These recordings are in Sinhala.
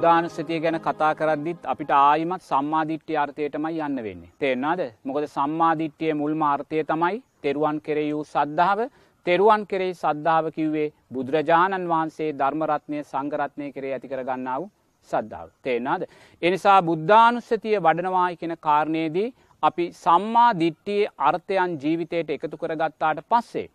බුද්ධානුස්සතිය ගැන කතා කරද්දිත් අපිට ආයිමත් සම්මාධිට්්‍ය අර්ථයටමයි යන්න වෙන්න. තේෙන්න්නද මොකද සම්මාධිට්්‍යය මුල්ම අර්ථය තමයි තෙරුවන් කෙරෙහි වූ සද්ධාව තෙරුවන් කෙරෙහි සද්ධාව කිව්වේ බුදුරජාණන් වහන්සේ ධර්මරත්නය සංගරත්නය කරේ ඇති කරගන්නාව සද්ධාව. තේෙනද. එනිසා බුද්ධානුස්සතිය වඩනවායි කෙන කාරණයේදී අපි සම්මා දිට්ටියේ අර්ථයන් ජීවිතයට එකතු කරගත්තාට පස්සේ.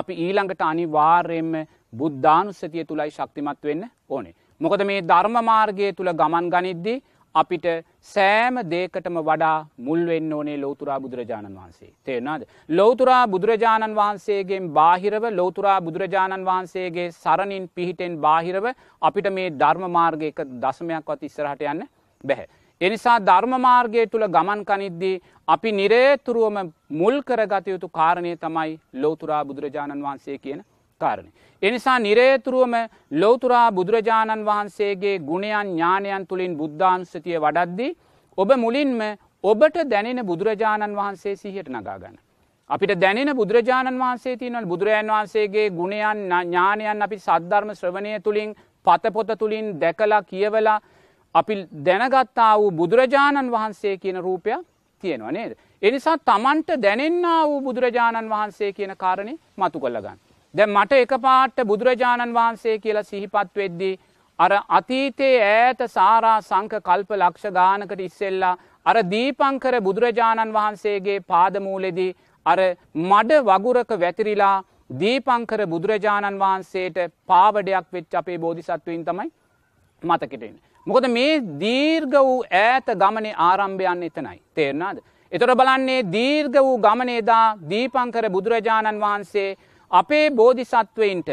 අපි ඊළඟට අනි වාර්යෙන්ම බුද්ධානුස්සතිය තුළයි ශක්තිමත් වෙන්න ඕනේ. මොකද මේ ධර්මමාර්ගය තුළ ගමන් ගනිද්දි අපිට සෑම දේකටම වඩා මුල්වෙන්න ඕනේ ලෝතුරා බුදුරජාණන් වහන්සේ. තේෙනද. ලෝතුරා බුදුරජාණන් වහන්සේගේෙන් බාහිරව ලෝතුරා බුදුරජාණන් වහන්සේගේ සරණින් පිහිටෙන් බාහිරව අපිට මේ ධර්මමාර්ගයක දසමයක්වත් ඉස්සරහට යන්න බැහැ. එනිසා ධර්මමාර්ගය තුළ ගමන් කනිද්දී අපි නිරේතුරුවම මුල් කරගතයුතු කාරණය තමයි ලෝතුරා බුදුරජාණන් වහන්සේ කියන කාරණය. එනිසා නිරේතුරුවම ලෝතුරා බුදුරජාණන් වහන්සේගේ ගුණයන් ඥානයන් තුළින් බුද්ධානුස්සතිය වඩද්දී. ඔබ මුලින්ම ඔබට දැනෙන බුදුරජාණන් වහන්සේ සිහියට නගාගන්න. අපිට දැනෙන බුදුරජාණන් වහන්සේ තියනල් බුදුරජන් වහන්සේගේ ගුණයන් ඥානයන් අපි සද්ධර්ම ශ්‍රවණය තුළින් පතපොත තුළින් දැකලා කියවලා අපි දැනගත්තා වූ බුදුරජාණන් වහන්සේ කියන රූපයක් තියෙනවා නේද. එනිසා තමන්ට දැනෙන්න්න වූ බුදුරජාණන් වහන්සේ කියන කාරණය මතු කළගන්න. දැ මට එක පාට්ට බුදුරජාණන් වහන්සේ කියලා සිහිපත් වෙද්දී. අර අතීතයේ ඈත සාරා සංක කල්ප ලක්ෂ ගානකට ඉස්සෙල්ලා. අර දීපංකර බුදුරජාණන් වහන්සේගේ පාදමූලෙදී. අර මඩ වගුරක වැතිරිලා දීපංකර බුදුරජාණන් වහන්සේට පාවඩයක් වෙච් අපේ බෝධිසත්වයින් තමයි මතකටෙන්. මොකද මේ දීර්ග වූ ඈත ගමනේ ආරම්භයන්න එතනයි තේරනාද. එතොට බලන්නේ දීර්ග වූ ගමනේදා දීපංකර බුදුරජාණන් වහන්සේ අපේ බෝධිසත්වයින්ට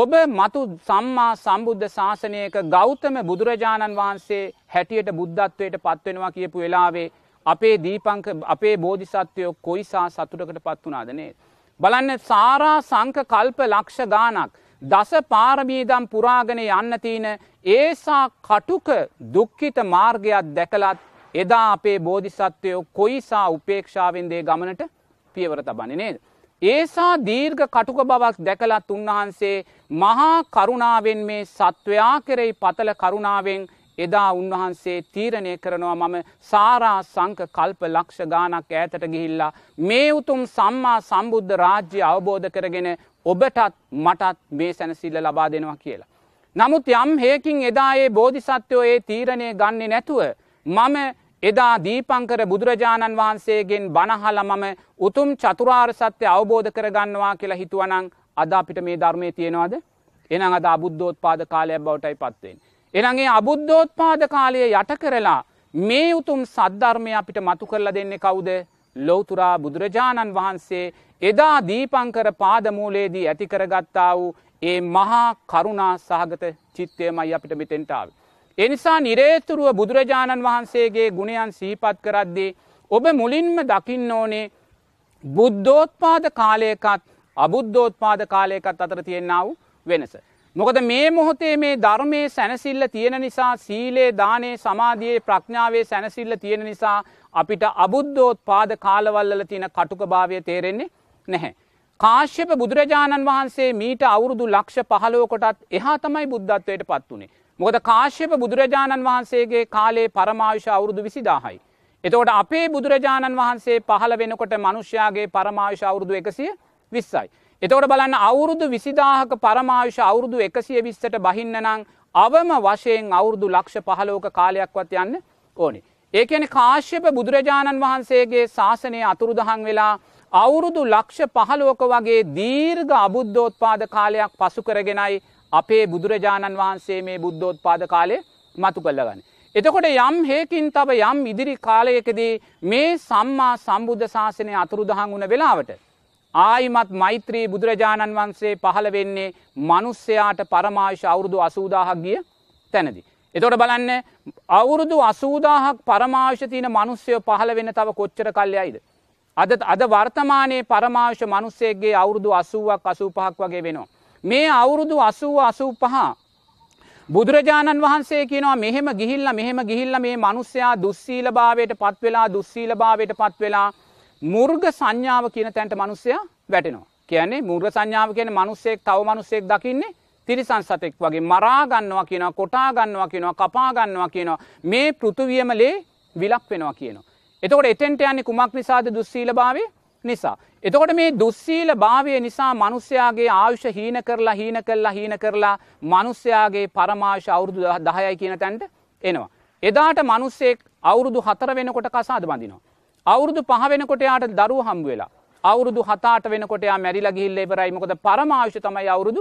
ඔබ මතු සම්මා සම්බුද්ධ ශාසනයක ගෞතම බුදුරජාණන් වහන්සේ හැටියට බුද්ධත්වයට පත්වෙනවා කියපු වෙලාවේ අපේ දීපංක අපේ බෝධිසත්වයෝ කොයිසා සතුටකට පත්වනාදනේ. බලන්න සාරා සංක කල්ප ලක්ෂ ගානක් දස පාරමීදම් පුරාගෙන යන්න තියෙන ඒසා කටුක දුක්කිත මාර්ගයක් දැකලත් එදා අපේ බෝධිසත්වයෝ කොයිසා උපේක්ෂාවෙන්දේ ගමනට පියවර තබන්නේ නේද. ඒසා දීර්ඝ කටුක බවක් දැකලත් උන්වහන්සේ මහා කරුණාවෙන් මේ සත්වයා කෙරෙයි පතල කරුණාවෙන් එදා උන්වහන්සේ තීරණය කරනවා මම සාරා සංක කල්ප ලක්ෂ ගානක් ඈතට ගිහිල්ලා මේ උතුම් සම්මා සම්බුද්ධ රාජ්‍ය අවබෝධ කරගෙන ඔබටත් මටත් මේ සැනසිල්ල ලබා දෙනවා කියලා. නමුත් යම් හේකින් එදා ඒ බෝධිසත්වයෝ ඒ තීරණය ගන්නේ නැතුව මම එදා දීපංකර බුදුරජාණන් වහන්සේගෙන් බණහල මම උතුම් චතුරාර් සත්‍යය අවබෝධ කරගන්නවා කියලා හිතුවනං අද අපිට මේ ධර්මය තියෙනවාද එනං අද අබුද්ධෝත් පාද කාලයක් බවටයි පත්වෙන්. එනගේ අබුද්ධෝත් පාද කාලය යට කරලා මේ උතුම් සද්ධර්මය අපිට මතු කරල දෙන්නේ කවුද ලෝතුරා බුදුරජාණන් වහන්සේ එදා දීපංකර පාදමූලේදී ඇතිකරගත්තා වූ ඒ මහා කරුණා සහගත චිත්තයමයි අපිට මෙතෙන්ටාව. එනිසා නිරේතුරුව බුදුරජාණන් වහන්සේගේ ගුණයන් සීපත් කරද්දේ. ඔබ මුලින්ම දකින්න ඕනේ බුද්ධෝත්පාද කාලයකත් අබුද්ධෝත්පාද කාලයකත් අතර තියෙන්නාව වෙනස. මොකද මේ මොහොතේ මේ ධර්මයේ සැනසිල්ල තියෙන නිසා සීලේ දානේ සමාධයේ ප්‍රඥාවේ සැනසිල්ල තියෙන නිසා අපිට අබුද්ධෝත්පාද කාලවල්ල තියෙන කටුක භාවය තේරෙන්නේ නැහැ. කාශ්‍යප බුදුරජාණන් වහන්සේ මීට අවුරුදු ලක්ෂ පහලෝකොටත් එහා තමයි බුද්ධත්වයට පත් වනේ. මොකද කාශ්‍යප බුදුරජාණන් වහන්සේගේ කාලේ පරමාවිශ අවුරුදු විසිදාහයි. එතකොට අපේ බුදුරජාණන් වහන්සේ පහළ වෙනකොට මනුෂ්‍යයාගේ පරමාවිශ අවුරුදු එකසිය විස්සයි. එතකොට බලන්න අවුරුදු විසිදාහක පරමාවිශ අවුරුදු එකසිය විස්සට බහින්නනං අවම වශයෙන් අවුරුදු ලක්ෂ පහලෝක කාලයක්වත් යන්න ඕනේ. ඒකන කාශ්‍යප බුදුරජාණන් වහන්සේගේ ශාසනය අතුරුදහන් වෙලා අවුරුදු ලක්ෂ පහලෝක වගේ දීර්ග අබුද්ධෝත්පාද කාලයක් පසු කරගෙනයි අපේ බුදුරජාණන් වහන්සේ මේ බුද්ධෝත්පාද කාලය මතු කල්ලගන්න. එතකොට යම් හේකින් තබ යම් ඉදිරි කාලයකදී මේ සම්මා සම්බුද්ධ ශාසනය අතුරුදහන් වුණ වෙලාවට. ආයිමත් මෛත්‍රී බුදුරජාණන් වහන්සේ පහළ වෙන්නේ මනුස්්‍යයාට පරමාශ අවුරුදු අසූදාහක් ගිය තැනදි. එතොට බලන්න අවුරුදු අසූදාහක් පරමාශතින මනුස්්‍යය පහළ වෙන තව කොච්චර කල්යයිද. අදත් අද වර්තමානයේ පරමාශ මනුස්සේගේ අවුරුදු අසුවක් අසූපහක් වගේ වෙනවා. මේ අවුරුදු අසූ අසූ පහා බුදුරජාණන් වහන්සේ කියනවා මෙහෙම ගිහිල්ල මෙහෙම ගිහිල්ල මේ මනුස්්‍යයා දුස්සීල භාවයට පත්වෙලා දුස්සීල භාවයට පත්වෙලා මුර්ග සංඥාව කියන තැන්ට මනුස්සය වැටෙනවා. කියන්නේ මුර්ග සංඥාව කියන මනුස්සෙක් තව මනුස්සෙක් දකින්නේ තිරිසන් සතෙක් වගේ මරාගන්නවා කියනවා කොටාගන්නවා කියනවා කපාගන්නවා කියනවා මේ පෘතුවියමලේ විලක් වෙනවා කියනවා. එතකොට එතෙන්ට යන්නේ කුමක් නිසාද දුස්සීල භාවය නිසා. එතකොට මේ දුස්සීල භාවය නිසා මනුස්්‍යයාගේ ආයුෂ හීන කරලා හීන කල්ලා හීන කරලා මනුස්්‍යයාගේ පරමාශ අවුරුදු දහයයි කියන තැන්ට එනවා. එදාට මනුස්සෙක් අවුරුදු හතර වෙනකොට කසාද බඳිනවා. අවුරුදු පහ වෙනකොටයාට දරු හම්බ වෙලා. අවුරුදු හතාට වෙනකොටයා මැරිලා ගිල්ල එබරයිමකොද පරමාශ තමයි අවුරුදු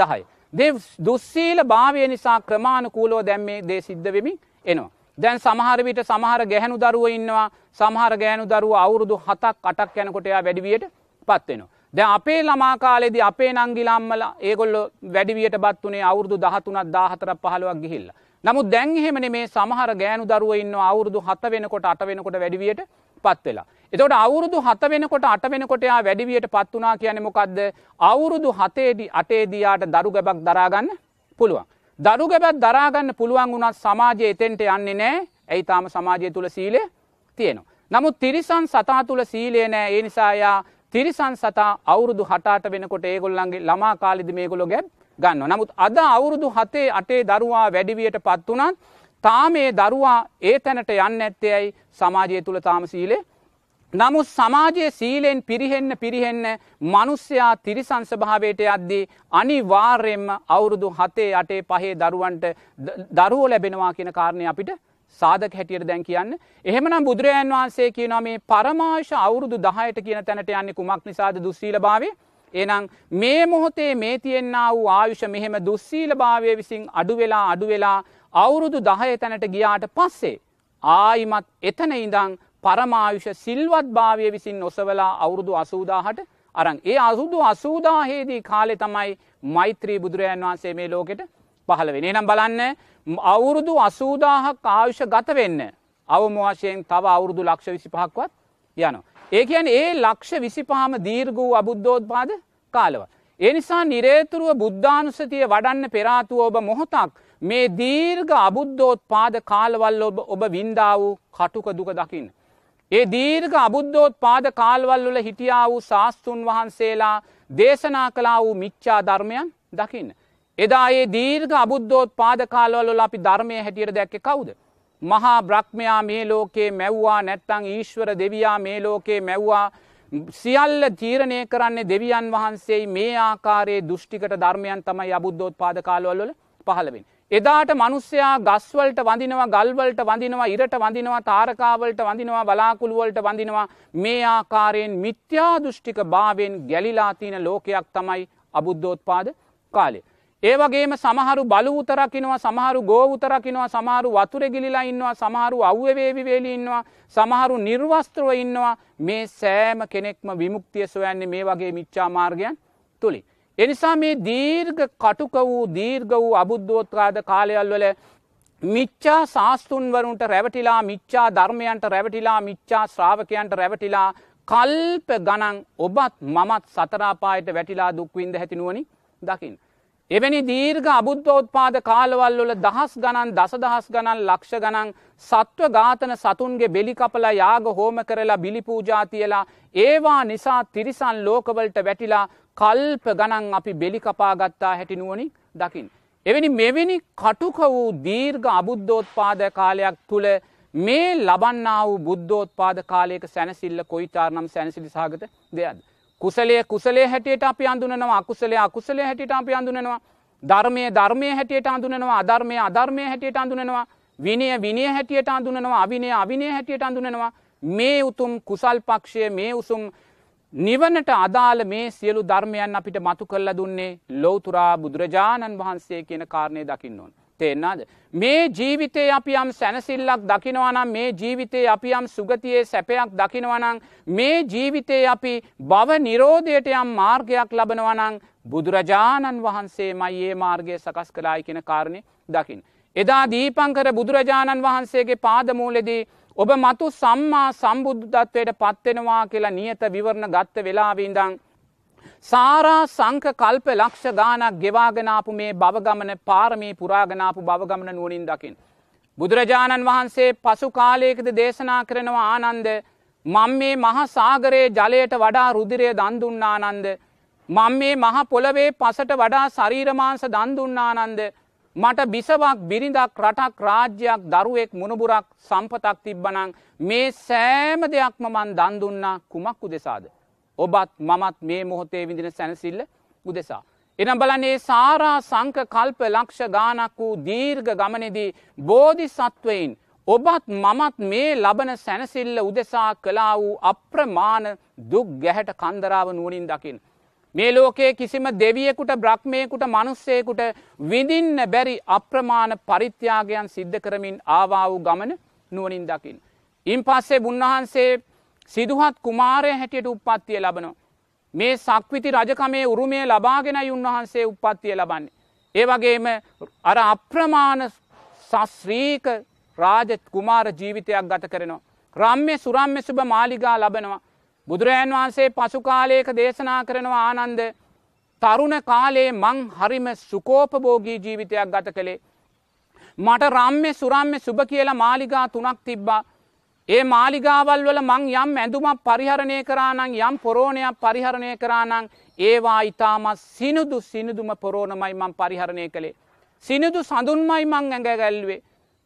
දහයි. දෙ දුස්සීල භාවය නිසා ක්‍රමාණකූලෝ දැම්මේ දේ සිද්ධ වෙමින් එනවා. දැන් සමහරවිට සමහර ගැහැනු දරුව ඉන්නවා සමහර ගෑනු දරුව අවුරුදු හතක් අටක් යැනකොටයා වැඩිවියට පත්වෙනවා. දැ අපේ ළමා කාලෙද අපේ නංගිලම්මල ඒගොල්ල වැඩිවියට බත් වනේ අවුරදු දහතුනත් දාහතර පහලුවක් ගිහිල්ල. නමුත් දැන්හෙමන මේ සමහර ගෑනු දරුව ඉන්න අවුරුදු හත වෙනකොට අට වෙනකොට වැඩිවියට පත්වෙලා. එතොට අවුරුදු හත වෙනකොට අට වෙනකොටයා වැඩිවියට පත් වනා කියනෙමොකක්ද අවුරුදු හතේදි අටේදයාට දරු ගැබක් දරාගන්න පුළුවන්. දරුගැබැත් දරාගන්න පුළුවන් වුණත් සමාජය එතෙන්ට යන්නේ නෑ ඇයි තාම සමාජය තුළ සීලය තියෙනවා. නමුත් තිරිසන් සතා තුළ සීලය නෑ ඒ නිසායා තිරිසන් සතා අවුරුදු හටාට වෙනකොට ඒගොල්ලන්ගේ ළමා කාලිද මේගොලො ගැබ් ගන්න. නමුත් අද අවුරුදු හතේ අටේ දරුවා වැඩිවියට පත් වනත් තාම ඒ දරුවා ඒ තැනට යන්න ඇත්තේ ඇයි සමාජය තුළ තාම සීලේ නමුත් සමාජයේ සීලෙන් පිරිහෙන්න පිරිහෙන්න මිනිස්සයා තිරිසන් ස්වභාවයට යද්දී අනිවාර්යෙන්ම අවුරුදු 7 8 5 දරුවන්ට දරුවෝ ලැබෙනවා කියන කාරණේ අපිට සාධක හැටියට දැන් කියන්න. එහෙමනම් බුදුරජාන් වහන්සේ කියනවා මේ පරමාශ අවුරුදු 10ට කියන තැනට යන්නේ කුමක් නිසාද දුස්සීලභාවය? එහෙනම් මේ මොහොතේ මේ තියෙනා වූ ආයුෂ මෙහෙම දුස්සීලභාවය විසින් අඩු වෙලා අඩු වෙලා අවුරුදු 10 තැනට ගියාට පස්සේ ආයිමත් එතන ඉඳන් පරමායුෂ සිල්වත් භාවය විසින් නොසවලා අවුරුදු අසූදාහට අරන්. ඒ අසුදු අසූදාහේදී කාලෙ තමයි මෛත්‍රී බුදුරජන් වහන්සේ මේ ලෝකෙට පහළ වෙන. නම් බලන්න අවුරුදු අසූදාහක් ආයුෂ ගත වෙන්න. අවම වශයෙන් තව අවුරුදු ලක්ෂ විසි පහක්වත් යන. ඒ කියන් ඒ ලක්ෂ විසිපහම දීර්ගූ අබුද්ධෝත්පාද කාලව. ඒ නිසා නිරේතුරුව බුද්ධානුසතිය වඩන්න පෙරාතුව ඔබ මොහොතක් මේ දීර්ග අබුද්ධෝත් පාද කාලවල් ඔබ ඔබ වින්දා වූ කටුක දුක දකින්න. ඒ දීර්ඝ අබුද්ධෝත් පාද කාල්වල්වල හිටියා වූ ශාස්තෘන් වහන්සේලා දේශනා කලා වූ මිච්චා ධර්මයන් දකින්න. එදා ඒ දීර්ඝ අබුද්ධෝත් පාද කාල්වල්ල අපි ධර්මය හැටියට දැක්ක කවුද. මහා බ්‍රක්්මයා මේ ලෝකේ මැව්වා නැත්තං ඊශ්වර දෙවයා මේ ලෝකේ මැව්වා සියල්ල තීරණය කරන්නේ දෙවියන් වහන්සේ මේ ආකාරයේ දෘෂ්ටිකට ධර්මයන් තමයි අබුද්ධෝත් පාදකාලවල්ල පහළවෙන්. එදාට මනුස්්‍යයා ගස්වලට වඳනවා ගල්වලට වඳනවා ඉරට වඳනවා තාරකාවලට වඳනවා බලාකුළුවලට වඳනවා මේ ආකාරයෙන් මිත්‍යා දෘෂ්ටික භාවෙන් ගැලිලාතින ලෝකයක් තමයි අබුද්ධෝත්පාද කාලේ. ඒවගේම සමහරු බලූතරකිනවා සමහරු ගෝවතරකිනවා සමහරු වතුරගිලිලා ඉන්නවා සමහරු අව්‍යවේවිවේලි ඉන්නවා සමහරු නිර්වස්ත්‍රව ඉන්නවා මේ සෑම කෙනෙක්ම විමුක්තිය සොයන්නේ මේ වගේ මිච්චා මාර්ගයන් තුළි. එනිසා මේ දීර්ඝ කටුක වූ දීර්ඝ වූ අබුද්ධෝත්කාද කාලයල් වල මිච්චා ශාස්තුන්වරුන්ට රැවටිලා මිච්චා ධර්මයන්ට රැවටිලා මිච්චා ශ්‍රාවකයන්ට රැවටිලා කල්ප ගණන් ඔබත් මමත් සතරාපායට වැටිලා දුක්වින්ද හැතිනුවනි දකිින්. එවැනි දීර්ග අබුද්ධෝත්පාද කාලවල් වල දහස් ගණන් දසදහස් ගණන් ලක්ෂ ගණන් සත්ව ඝාතන සතුන්ගේ බෙලිකපල යාග හෝම කරලා බිලිපූජාතියලා ඒවා නිසා තිරිසන් ලෝකවලට වැටිලා කල්ප ගණන් අපි බෙලි කපාගත්තා හැටිනුවනි දකිින්. එවැනි මෙවැනි කටුක වූ දීර්ඝ අබුද්ධෝත්පාද කාලයක් තුළ මේ ලබන්න වූ බුද්ධෝත්පාද කාලයක සැනසිල්ල කොයිතාරනම් සැනසිලි සාගත දෙයද. කුසලේ කුසලේ හැටියට අපි අඳුනනවා අකුසලේ අකුසලේ හැටියට අපි අඳුනනවා ධර්මය ධර්මය හැටියට අඳුනනවා අධර්මය අධර්මය හැටියට අඳුනනවා විනය විනය හැටියට අඳුනනවා අවිනය අවිනය හැටියට අඳුනනවා මේ උතුම් කුසල් පක්ෂය මේ උසුම් නිවනට අදාළ මේ සියලු ධර්මයන් අපිට මතු කල්ල දුන්නේ ලෝතුරා බුදුරජාණන් වහන්සේ කියන කාරණය දකින්න ඕන. තේෙන්න්නද. මේ ජීවිතය අපි යම් සැනසිල්ලක් දකිනවනම් මේ ජීවිතය අපි යම් සුගතියේ සැපයක් දකිනවනං මේ ජීවිතයේ අපි බව නිරෝධයට යම් මාර්ගයක් ලබනවනං බුදුරජාණන් වහන්සේ මයි ඒ මාර්ගය සකස් කලායි කියෙන කාරණය දකිින්. එදා දීපංකර බුදුරජාණන් වහන්සේගේ පාදමූලෙදී ඔබ මතු සම්මා සම්බුද්ධත්වයට පත්වෙනවා කියලා නියත විවරණ ගත්ත වෙලාවීඳං. සාරා සංක කල්ප ලක්ෂ ගානක් ගෙවාගෙනාපු මේ බවගමන පාරමී පුරාගෙනාපු බවගමන නුවනින් දකිින්. බුදුරජාණන් වහන්සේ පසු කාලයකද දේශනා කරනවා ආනන්ද මං මේ මහසාගරයේ ජලයට වඩා රුදිරය දන්දුන්නානන්ද. මං මේ මහ පොළවේ පසට වඩා සරීරමාංස දන්දුන්නානන්ද. මට බිසවක් බිරිඳක් රටක් රාජ්‍යයක් දරුවෙක් මුණබුරක් සම්පතක් තිබ්බනං මේ සෑම දෙයක්ම මන් දන්දුන්නා කුමක් උදෙසාද. ඔබත් මමත් මේ මොහොතේ විඳින සැනසිල්ල උදෙසා. එන බලනේ සාරා සංක කල්ප ලක්ෂ ගානක් වූ දීර්ඝ ගමනෙදී බෝධි සත්වයින් ඔබත් මමත් මේ ලබන සැනසිල්ල උදෙසා කලා වූ අප්‍රමාණ දුක් ගැහැට කන්දරාව නුවනින් දකිින්. මේ ලෝකයේ කිසිම දෙවියෙකුට බ්‍රහ්මයකුට මනුස්සයෙකුට විඳින්න බැරි අප්‍රමාණ පරිත්‍යාගයන් සිද්ධ කරමින් ආවා වූ ගමන නුවනින් දකිින්. ඉන් පස්සේ බුන්වහන්සේ සිදුහත් කුමාරය හැටියට උපත්තිය ලබනවා. මේ සක්විති රජකමේ උරුමය ලබාගෙනයි උන්වහන්සේ උපත්තිය ලබන්නේ. ඒ වගේම අර අප්‍රමාණ සස්්‍රීක රාජ කුමාර ජීවිතයක් ගත කරනවා. රම්ය සුරම්ය සුභ මාලිගා ලබනවා. බුදුරජාන් වහන්සේ පසු කාලයක දේශනා කරනවා ආනන්ද තරුණ කාලේ මං හරිම සුකෝපභෝගී ජීවිතයක් ගත කළේ. මට රම්ම සුරම්ම සුභ කියලා මාලිගා තුනක් තිබ්බා. ඒ මාලිගාවල් වල මං යම් ඇඳුමක් පරිහරණය කරානං යම් පොරෝණයක් පරිහරණය කරානං ඒවා ඉතාමත් සිනුදු සිනිදුම පොරෝණමයි මං පරිහරණය කළේ. සිනිදු සඳුන්මයි මං ඇඟගැල්වේ.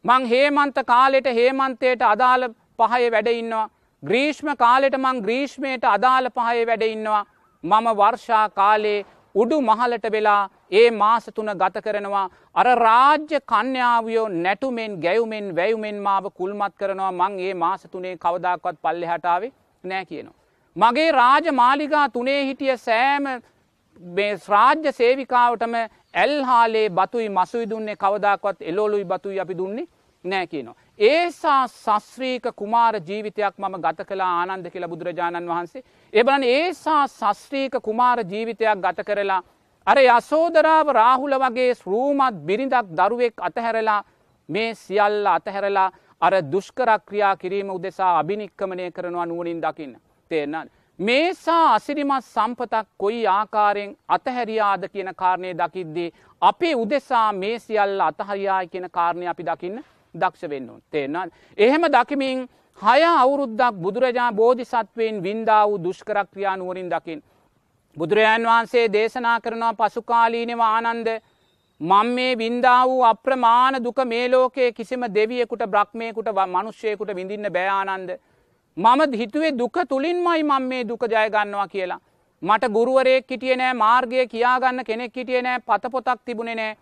මං හේමන්ත කාලෙට හේමන්තයට අදාළ පහය වැඩඉන්නවා. ග්‍රීෂ්ම කාලෙට මං ග්‍රීෂ්මයට අදාළ පහය වැඩ ඉන්නවා. මම වර්ෂා කාලේ උඩු මහලට වෙලා ඒ මාස තුන ගත කරනවා. අර රාජ්‍ය කන්‍යාවියෝ නැටුමෙන් ගැයුමෙන් වැයුමෙන් මාව කුල්මත් කරනවා මං ඒ මාස තුනේ කවදක්වත් පල්ලෙ හටාවේ නෑ කියනවා. මගේ රාජ මාලිගා තුනේ හිටිය සෑම රාජ්‍ය සේවිකාවටම ඇල්හාලේ බතුයි මසුයි දුන්නේ කවදක්වත් එලෝලුයි බතුයි අපි දුන්නේ නෑ කියනවා. ඒසා සස්්‍රීක කුමාර ජීවිතයක් මම ගත කලා ආනන්ද කියලා බුදුරජාණන් වහන්සේ. එබලන් ඒසා සස්්‍රීක කුමාර ජීවිතයක් ගත කරලා. අර යසෝදරාව රාහුල වගේ රූමත් බිරිඳක් දරුවෙක් අතහැරලා මේ සියල්ල අතහැරලා අර දුෂ්කරක්‍රියා කිරීම උදෙසා අභිනික්කමනය කරනවා නුවනින් දකින්න. තේරන්නන්න. මේසා අසිරිමත් සම්පතක් කොයි ආකාරයෙන් අතහැරියාද කියන කාරණය දකිද්දී. අපේ උදෙසා මේ සියල්ල අතහරියා කියන කාරණය අපි දකින්න දක්ෂ වෙන්න ඕන තේෙනවා. එහෙම දකිමින් හය අවුරුද්දක් බුදුරජා බෝධි සත්වයෙන් වින්දා වූ දුෂ්කරක්‍රියා නුවරින් දකිින්. බුදුරජාන් වහන්සේ දේශනා කරනවා පසුකාලීනව ආනන්ද මං මේ වින්දා වූ අප්‍රමාණ දුක මේ ලෝකයේ කිසිම දෙවියෙකුට බ්‍රක්්මයකුට මනුෂ්‍යයකුට විඳින්න බෑආනන්ද. මම හිතුවේ දුක තුළින්මයි මං මේ දුක ජයගන්නවා කියලා. මට ගුරුවරයෙක් හිටිය නෑ මාර්ගය කියාගන්න කෙනෙක් හිටිය නෑ පතපොතක් තිබුණේ නෑ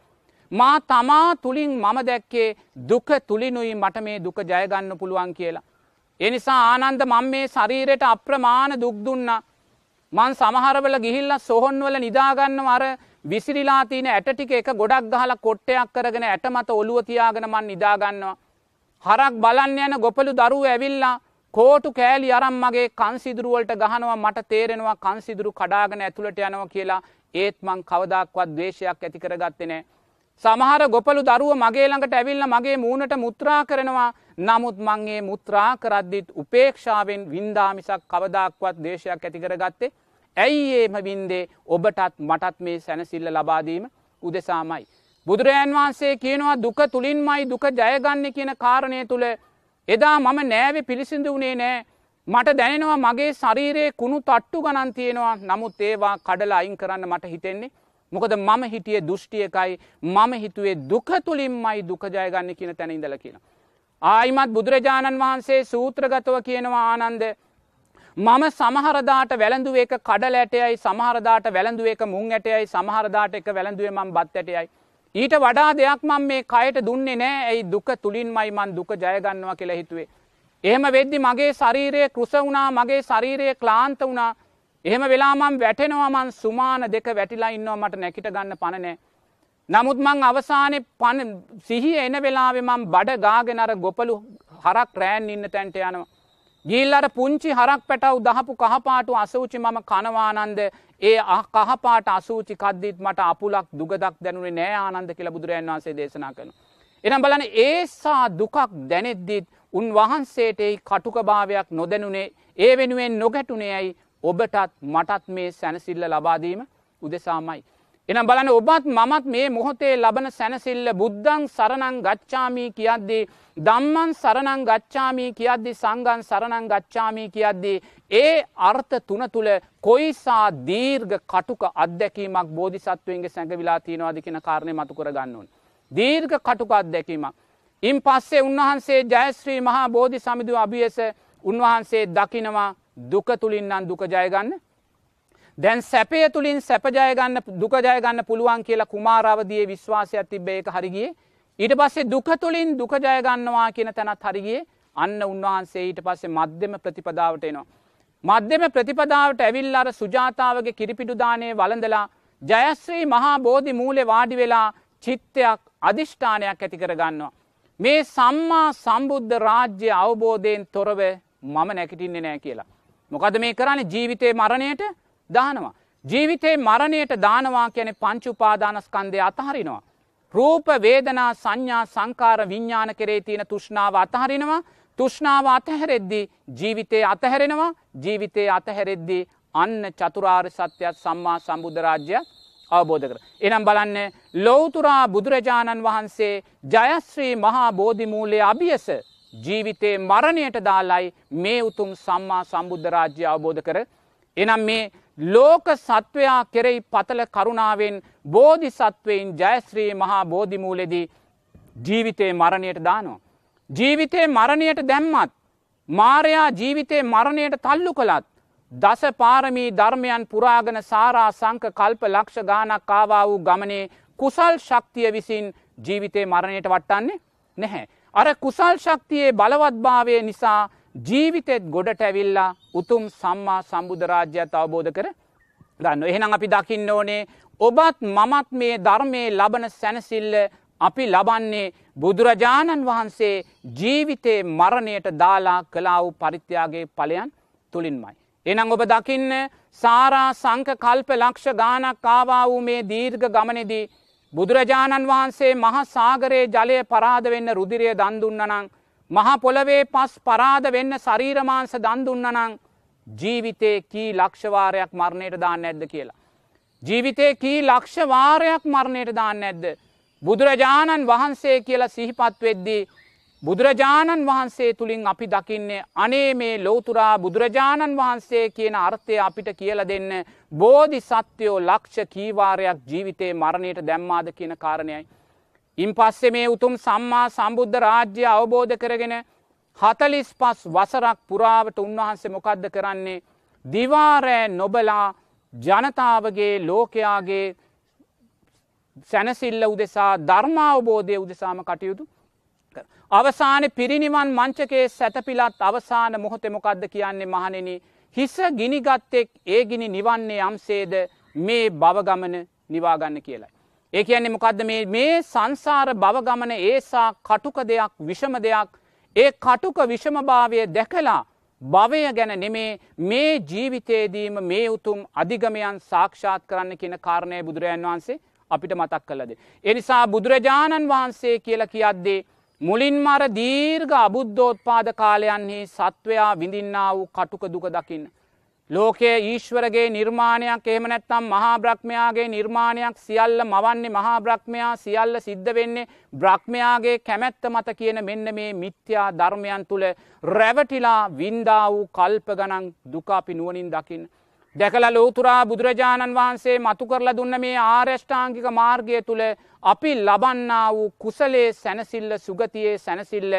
මා තමා තුළින් මම දැක්කේ දුක තුළිනුයි මට මේ දුක ජයගන්න පුළුවන් කියලා. එනිසා ආනන්ද මං මේ ශරීරයට අප්‍රමාණ දුක්දුන්න. මං සමහරවල ගිහිල්ල සොහොන්වල නිදාගන්න අර විසිරිලාතින ඇටටික එක ගොඩක් ගහල කොට්ටයක් කරගෙන ඇට මත ඔලුව තියාගෙන මන් නිදාගන්නවා. හරක් බලන්න යන ගොපලු දරුව ඇවිල්ලා කෝටු කෑලි අරම් මගේ කන්සිදුරුවලට ගහනවා මට තේරෙනවා කන්සිදුරු කඩාගෙන ඇතුළට යනවා කියලා ඒත් මං කවදක්වත් දේශයක් ඇති කරගත්තෙනෑ. සමහර ගොපලු දරුව මගේ ළඟට ඇවිල්ල මගේ මූුණට මුත්‍රා කරනවා නමුත් මංගේ මුත්‍රා කරද්දිත් උපේක්ෂාවෙන් වින්දාමිසක් කවදක්වත් දේශයක් ඇතිකර ගත්තේ ඇයි ඒම වින්දේ ඔබටත් මටත් මේ සැනසිල්ල ලබාදීම උදෙසාමයි. බුදුරජන් වහන්සේ කියනවා දුක තුළින්මයි දුක ජයගන්න කියන කාරණය තුළ එදා මම නෑවෙ පිළිසිඳ වුණේ නෑ මට දැනෙනවා මගේ ශරීරයේ කුණු තට්ටු ගණන් තියෙනවා නමුත් ඒවා කඩලා අයින් කරන්න මට හිතෙන්නේ මොකද මම හිටියේ දෘෂ්ටියකයි මම හිතුවේ දුකතුලින්මයි දුකජයගන්න කියන තැනඉඳල කියන. ආයිමත් බුදුරජාණන් වහන්සේ සූත්‍රගතව කියනවා ආනන්ද මම සමහරදාට වැළඳුවේක කඩල ඇටයයි සමහරදාට වැළඳුවේක මුං ඇටයයි සමහරදාට එක වැළඳුවේ මං බත් ඇටයයි. ඊට වඩා දෙයක් මං මේ කයට දුන්නේ නෑ ඇයි දුක තුළින්මයි මන් දුක ජයගන්නවා කියලා හිතුවේ. එහෙම වෙද්දි මගේ ශරීරයේ කෘස වුණා මගේ ශරීරයේ ක්ලාන්ත වුණා එහෙම වෙලාමම් වැටෙනවාමන් සුමාන දෙක වැටිලා ඉන්නවා මට නැකිට ගන්න පණනෑ. නමුත් මං අවසානය පන සිහි එන වෙලාවෙ මං බඩ ගාගෙනර ගොපලු හරක් රෑන් ඉන්න තැන්ට යනවා. ගිල්ලර පුංචි හරක් පැටව් දහපු කහපාටු අසූචි මම කනවානන්ද ඒ කහපාට අසූචි කද්දිත් මට අපපුලක් දුගදක් දැනුේ නෑ ආනන්ද කියල බුදුරන් වන්සේ දේශනා කන. එනම් බලන ඒසා දුකක් දැනෙද්දිත් උන්වහන්සේටයි කටුකභාවයක් නොදැනුනේ ඒ වෙනුවෙන් නොගැටුනේ ඇයි ඔබටත් මටත් මේ සැනසිල්ල ලබාදීම උදෙසාමයි. එනම් බලන ඔබත් මමත් මේ මොහොතේ ලබන සැනසිල්ල බුද්ධං සරණං ගච්ඡාමී කියද්දී. දම්මන් සරණං ගච්ඡාමී කියද්දි සංගන් සරණං ගච්ඡාමී කියද්දී. ඒ අර්ථ තුන තුළ කොයිසා දීර්ග කටුක අත්දැකීමක් බෝධිසත්වයන්ගේ සැඟවිලා තියෙනවාද කියෙන කාරණය මතු කරගන්නුන්. දීර්ග කටුක අත්දැකීමක්. ඉන් පස්සේ උන්වහන්සේ ජයස්ත්‍රී මහා බෝධි සමිඳු අභියස උන්වහන්සේ දකිනවා දුක තුළින් නම් දුකජයගන්න දැන් සැපය තුළින් සැපජයගන්න දුකජයගන්න පුළුවන් කියලා කුමාරාවදිය විශ්වාසයක් තිබ්බේක හරිගිය ඊට පස්සේ දුක තුළින් දුකජයගන්නවා කියන තැනත් හරිගේ අන්න උන්වහන්සේ ඊට පස්සේ මධ්‍යම ප්‍රතිපදාවට එනවා. මධ්‍යම ප්‍රතිපදාවට ඇවිල් අර සුජාතාවගේ කිරිපිටුදානය වලඳලා ජයස්ශ්‍රී මහා බෝධි මූලෙ වාඩි වෙලා චිත්තයක් අධිෂ්ඨානයක් ඇති කරගන්නවා. මේ සම්මා සම්බුද්ධ රාජ්‍ය අවබෝධයෙන් තොරව මම නැකිටින්නේ නෑ කියලා. මොකද මේ කරන්නේ ජීවිතේ මරණයට දානවා. ජීවිතේ මරණයට දානවා කියන පංචුපාදානස්කන්දය අතහරිනවා. රූප වේදනා සංඥා සංකාර විඤ්ඥාන කරේ තියෙන තුෂ්ණාව අතහරිනවා තුෂ්ණාව අතහැරෙද්දි ජීවිතය අතහැරෙනවා ජීවිතය අතහැරෙද්දි අන්න චතුරාර් සත්‍යයත් සම්මා සම්බුද්ධරාජ්‍යයක් අවබෝධ කර. එනම් බලන්න ලෝතුරා බුදුරජාණන් වහන්සේ ජයස්ශ්‍රී මහා බෝධිමූලය අභියස ජීවිතේ මරණයට දාලයි මේ උතුම් සම්මා සම්බුද්ධරාජ්‍ය අවබෝධ කර එනම් මේ ලෝක සත්වයා කෙරෙහි පතල කරුණාවෙන් බෝධි සත්වයෙන් ජයශ්‍රී මහා බෝධිමූලෙදී ජීවිතේ මරණයට දානවා. ජීවිතේ මරණයට දැම්මත් මාරයා ජීවිතේ මරණයට තල්ලු කළත් දස පාරමී ධර්මයන් පුරාගෙන සාරා සංක කල්ප ලක්ෂ ගානක් කාවා වූ ගමනේ කුසල් ශක්තිය විසින් ජීවිතේ මරණයට වට්ටන්නේ නැහැ. අර කුසල් ශක්තියේ බලවත්භාවය නිසා ජීවිතෙත් ගොඩට ඇවිල්ලා උතුම් සම්මා සම්බුධරාජ්‍යත් අවබෝධ කර ගන්න එහෙනම් අපි දකින්න ඕනේ ඔබත් මමත් මේ ධර්මයේ ලබන සැනසිල්ල අපි ලබන්නේ බුදුරජාණන් වහන්සේ ජීවිතේ මරණයට දාලා කලාව් පරිත්‍යයාගේ පලයන් තුළින්මයි. එනම් ඔබ දකින්න සාරා සංක කල්ප ලක්ෂ ගානක් කාවා වූ මේ දීර්ඝ ගමනෙදී බුදුරජාණන් වහන්සේ මහ සාගරයේ ජලය පරාද වෙන්න රුදිරය දන්දුන්නනං. මහ පොළවේ පස් පරාද වෙන්න ශරීරමාංස දන්දුන්නනං ජීවිතේ කී ලක්ෂවාරයක් මරණයට දාන්න ඇද්ද කියලා. ජීවිතේ කී ලක්ෂවාරයක් මරණයට දාන්න ඇද්ද. බුදුරජාණන් වහන්සේ කියලා සිහිපත් වෙද්දී බුදුරජාණන් වහන්සේ තුළින් අපි දකින්නේ අනේ මේ ලෝතුරා බුදුරජාණන් වහන්සේ කියන අර්ථය අපිට කියල දෙන්න බෝධි සත්‍යයෝ ලක්ෂ කීවාරයක් ජීවිතේ මරණයට දැම්මාද කියන කාරණයයි. ඉන් පස්සෙ මේ උතුම් සම්මා සම්බුද්ධ රාජ්‍ය අවබෝධ කරගෙන හතලිස් පස් වසරක් පුරාවට උන්වහන්සේ මොකක්ද කරන්නේ. දිවාරෑ නොබලා ජනතාවගේ ලෝකයාගේ සැනසිල්ල උදෙසා ධර්මාවබෝධය උදෙසාම කටයුතු අවසාන පිරිනිවන් මංචකයේ සැතපිලත් අවසාන මොහොතෙමොකක්ද කියන්නේ මහනෙන. හිස ගිනිගත්තෙක් ඒ ගිනි නිවන්නේ යම්සේද මේ බවගමන නිවාගන්න කියලයි. ඒ කියන්නේ මොකක්ද මේ සංසාර බවගමන ඒසා කටුක දෙයක් විෂම දෙයක් ඒ කටුක විෂමභාවය දැකලා භවය ගැන නෙමේ මේ ජීවිතයේදීම මේ උතුම් අධිගමයන් සාක්ෂාත් කරන්න කියන කාරණය බුදුරජන් වහන්සේ අපිට මතක් කලද. එනිසා බුදුරජාණන් වහන්සේ කියලා කියද්දේ මුලින්ම අර දීර්ග අබුද්ධෝත්පාද කාලයන්හි සත්වයා විඳින්නා වූ කටුක දුක දකින්න. ලෝකයේ ඊශ්වරගේ නිර්මාණයක් එහෙම නැත්තම් මහා බ්‍රහ්මයාගේ නිර්මාණයක් සියල්ල මවන්නේ මහා බ්‍රහ්මයා සියල්ල සිද්ධ වෙන්නේ බ්‍රහ්මයාගේ කැමැත්ත මත කියන මෙන්න මේ මිත්‍යා ධර්මයන් තුළ රැවටිලා වින්දා වූ කල්ප ගනන් දුකාපි නුවනින් දකින්න. දැකල ලෝතුරා බුදුරජාණන් වහන්සේ මතු කරලා දුන්න මේ ආර්යෂ්ඨාංගික මාර්ගය තුළ අපි ලබන්නා වූ කුසලේ සැනසිල්ල සුගතියේ සැනසිල්ල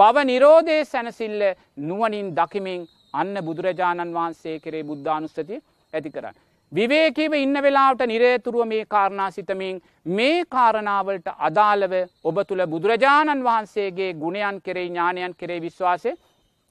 බව නිරෝධයේ සැනසිල්ල නුවනින් දකිමින් අන්න බුදුරජාණන් වහන්සේ කරේ බුද්ධානුස්සතිය ඇති කරන්න. විවේකීව ඉන්න වෙලාට නිරේතුරුව මේ කාරණා සිතමින් මේ කාරණාවලට අදාළව ඔබ තුළ බුදුරජාණන් වහන්සේගේ ගුණයන් කෙරේ ඥානයන් කෙරේ විශ්වාසය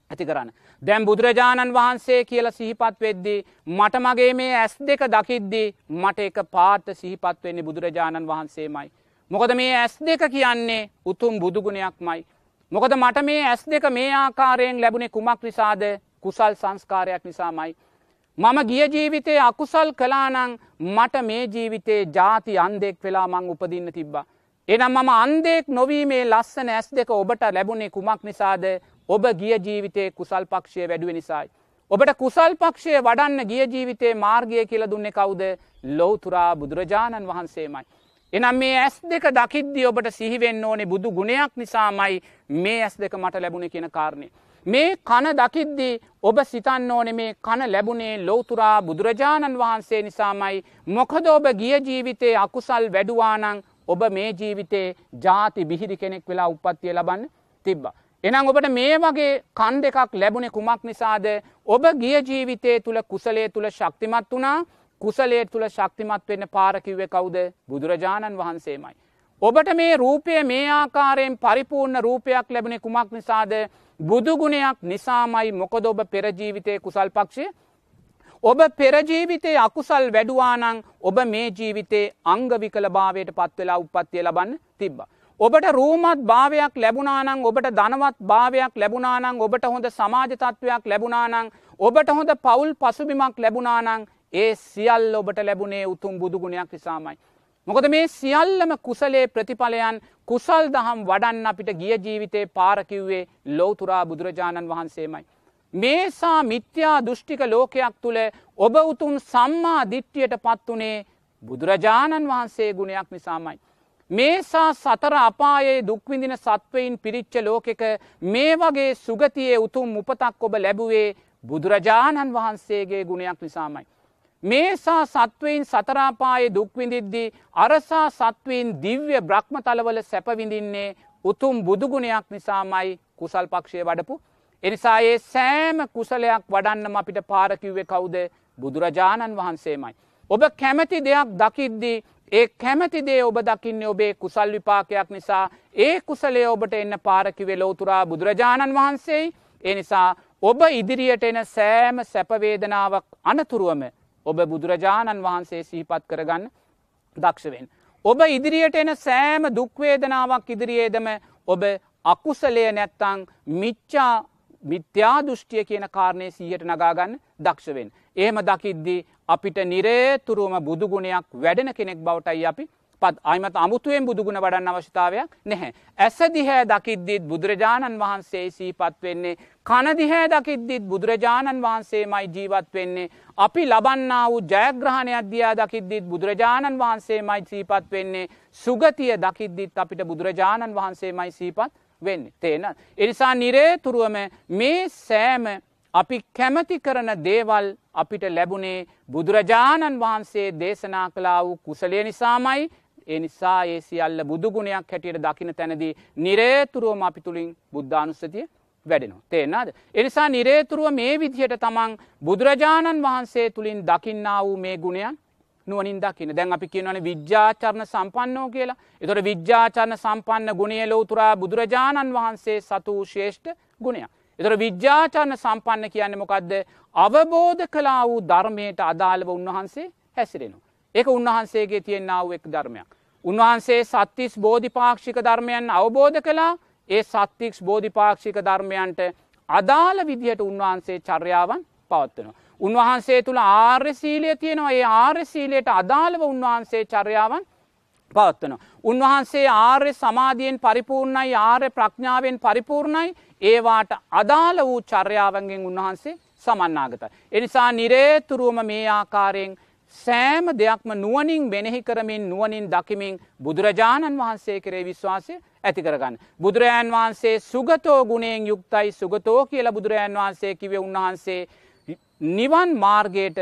ඇති කරන්න. දැම් බුදුරජාණන් වහන්සේ කියල සිහිපත් වෙද්දී. මට මගේ මේ ඇස් දෙක දකිද්දී මට එක පාට සිහිපත් වෙන්නේ බුදුරජාණන් වහන්සේමයි. මොකද මේ ඇස් දෙක කියන්නේ උතුම් බුදුගුණයක් මයි. මොකද මට මේ ඇස් දෙක මේ ආකාරයෙන් ලැබුණේ කුමක් නිසාද කුසල් සංස්කාරයක් නිසාමයි. මම ගිය ජීවිතයේ අකුසල් කලානං මට මේ ජීවිතේ ජාති අන්දෙක් වෙලා මං උපදින්න තිබ්බා. එනම් මම අන්දෙක් නොවීමේ ලස්සන ඇස් දෙක ඔබට ලැබුණේ කුමක් නිසාද ඔබ ගිය ජීවිතයේ කුසල් පක්ෂය වැඩුව නිසායි. ඔබට කුසල් පක්ෂය වඩන්න ගිය ජීවිතේ මාර්ගය කියල දුන්නේ කවුද ලොවතුරා බුදුරජාණන් වහන්සේමයි. එනම් මේ ඇස් දෙක දකිද්දි ඔබට සිහිවෙන්න ඕනේ බුදු ගුණයක් නිසාමයි මේ ඇස් දෙක මට ලැබුණ කියෙන කාරණය. මේ කන දකිද්දි ඔබ සිතන්න ඕනෙ මේ කන ලැබුණේ ලොවතුරා බුදුරජාණන් වහන්සේ නිසාමයි මොකද ඔබ ගිය ජීවිතේ අකුසල් වැඩුවානං ඔබ මේ ජීවිතේ ජාති බිහිරි කෙනෙක් වෙලා උපත්තිය ලබන්න තිබ්බා. එනම් ඔබට මේ වගේ කන් දෙකක් ලැබුණේ කුමක් නිසාද ඔබ ගිය ජීවිතය තුළ කුසලේ තුළ ශක්තිමත් වනා කුසලේ තුළ ශක්තිමත් වෙන්න පාරකිව්ව කවුද බුදුරජාණන් වහන්සේමයි. ඔබට මේ රූපය මේ ආකාරයෙන් පරිපූර්ණ රූපයක් ලැබුණේ කුමක් නිසාද බුදුගුණයක් නිසාමයි මොකද ඔබ පෙරජීවිතය කුසල් පක්ෂය ඔබ පෙරජීවිතයේ අකුසල් වැඩුවානං ඔබ මේ ජීවිතේ අංගවිකල භාවයට පත්වෙලා උපත්තිය ලබන්න තිබ්බා. ඔබට රූමත් භාවයක් ලැබුණානං ඔබට දනවත් භාවයක් ලැබුණානං ඔබට හොඳ සමාජ තත්ත්වයක් ලැබුණානං ඔබට හොඳ පවුල් පසුබිමක් ලැබුණානං ඒ සියල් ඔබට ලැබුණේ උතුම් බුදුගුණයක් නිසාමයි. මොකද මේ සියල්ලම කුසලේ ප්‍රතිඵලයන් කුසල් දහම් වඩන්න අපිට ගිය ජීවිතේ පාරකිව්වේ ලෝතුරා බුදුරජාණන් වහන්සේමයි. මේසා මිත්‍යා දෘෂ්ටික ලෝකයක් තුළ ඔබ උතුම් සම්මා දිට්ටියට පත් වනේ බුදුරජාණන් වහන්සේ ගුණයක් නිසාමයි. මේසා සතර අපායේ දුක්විඳින සත්වයින් පිරිච්ච ලෝකෙක මේ වගේ සුගතියේ උතුම් උපතක් ඔබ ලැබුවේ බුදුරජාණන් වහන්සේගේ ගුණයක් නිසාමයි. මේසා සත්වයින් සතරාපායේ දුක්විඳිද්දී අරසා සත්වයින් දිව්‍ය බ්‍රහ්මතලවල සැපවිඳින්නේ උතුම් බුදුගුණයක් නිසාමයි කුසල් පක්ෂය වඩපු. එනිසා ඒ සෑම කුසලයක් වඩන්නම් අපිට පාරකිව්වේ කවුද බුදුරජාණන් වහන්සේමයි. ඔබ කැමැති දෙයක් දකිද්දී ඒ කැමැති දේ ඔබ දකින්න ඔබේ කුසල් විපාකයක් නිසා ඒ කුසලේ ඔබට එන්න පාරකිවෙ ලෝතුරා බුදුරජාණන් වහන්සේයි ඒ නිසා ඔබ ඉදිරියට එන සෑම සැපවේදනාවක් අනතුරුවම ඔබ බුදුරජාණන් වහන්සේ සිහිපත් කරගන්න දක්ෂවෙන්. ඔබ ඉදිරියට එන සෑම දුක්වේදනාවක් ඉදිරියේදම ඔබ අකුසලය නැත්තං මිච්චා මිත්‍යා දෘෂ්ටිය කියන කාරණය සීහට නගාගන්න දක්ෂවෙන්. ඒම දකිද්දී අපිට නිරේතුරුවම බුදුගුණයක් වැඩෙන කෙනෙක් බවටයි අපි පත් අයිමත අමුතුවෙන් බුදුගුණ වඩන්න අවශ්‍යතාවයක් නැහැ. ඇසදිහැ දකිද්දිත් බුදුරජාණන් වහන්සේ සීපත් වෙන්නේ. කනදිහැ දකිද්දිත් බුදුරජාණන් වහන්සේමයි ජීවත් වෙන්නේ. අපි ලබන්නා වූ ජයග්‍රහණය අධ්‍යයා දකිද්දිත් බුදුරජාණන් වහන්සේමයි සීපත් වෙන්නේ. සුගතිය දකිද්දිත් අපිට බුදුරජාණන් වහන්සේමයි සීපත් වෙන්න. තේන. එනිසා නිරේතුරුවම මේ සෑම අපි කැමති කරන දේවල් අපිට ලැබුණේ බුදුරජාණන් වහන්සේ දේශනා කලා වූ කුසලය නිසාමයි එනිසා ඒ සියල්ල බුදුගුණයක් හැටියට දකින තැනදී නිරේතුරුවම අපි තුළින් බුද්ධානුස්සතිය වැඩෙනවා. තේනාද. එනිසා නිරේතුරුව මේ විදිහට තමන් බුදුරජාණන් වහන්සේ තුළින් දකින්නා වූ මේ ගුණයන් නුවනින් දකින දැන් අපි කියනවන විද්‍යාචරණ සම්පන්නෝ කියලා. එතොට විද්‍යාචරණ සම්පන්න ගුණියලෝතුරා බුදුරජාණන් වහන්සේ සතු ශේෂ්ඨ ගුණයක්. එතර විද්‍යාචාන සම්පන්න කියන්න මොකක්ද අවබෝධ කලා වූ ධර්මයට අදාළව උන්වහන්සේ හැසිරෙනවා. ඒක උන්වහන්සේගේ තියෙන්න්නාව එක් ධර්මයක්. උන්වහන්සේ සත්තිස් බෝධිපාක්ෂික ධර්මයන් අවබෝධ කලා ඒ සත්තික්ෂ බෝධිපාක්ෂික ධර්මයන්ට අදාළ විදිහට උන්වහන්සේ චර්යාවන් පවත්වනවා. උන්වහන්සේ තුළ ආර්ය සීලය තියෙනවා ඒ ආර්ය සීලයට අදාළව උන්වහන්සේ චර්යාවන් පවත්වන. උන්වහන්සේ ආර්ය සමාධියෙන් පරිපූර්ණයි ආර්ය ප්‍රඥාවෙන් පරිපූර්ණයි ඒවාට අදාළ වූ චර්යාවන්ගෙන් උන්වහන්සේ සමන්නාගත. එනිසා නිරේතුරුවම මේ ආකාරයෙන් සෑම දෙයක්ම නුවනින් බෙනෙහි කරමින් නුවනින් දකිමින් බුදුරජාණන් වහන්සේ කරේ විශ්වාසය ඇති කරගන්න. බුදුරජාන් වහන්සේ සුගතෝ ගුණයෙන් යුක්තයි සුගතෝ කියල බුදුරජාන් වහන්සේ කිවේ උන්වහන්සේ නිවන් මාර්ගයට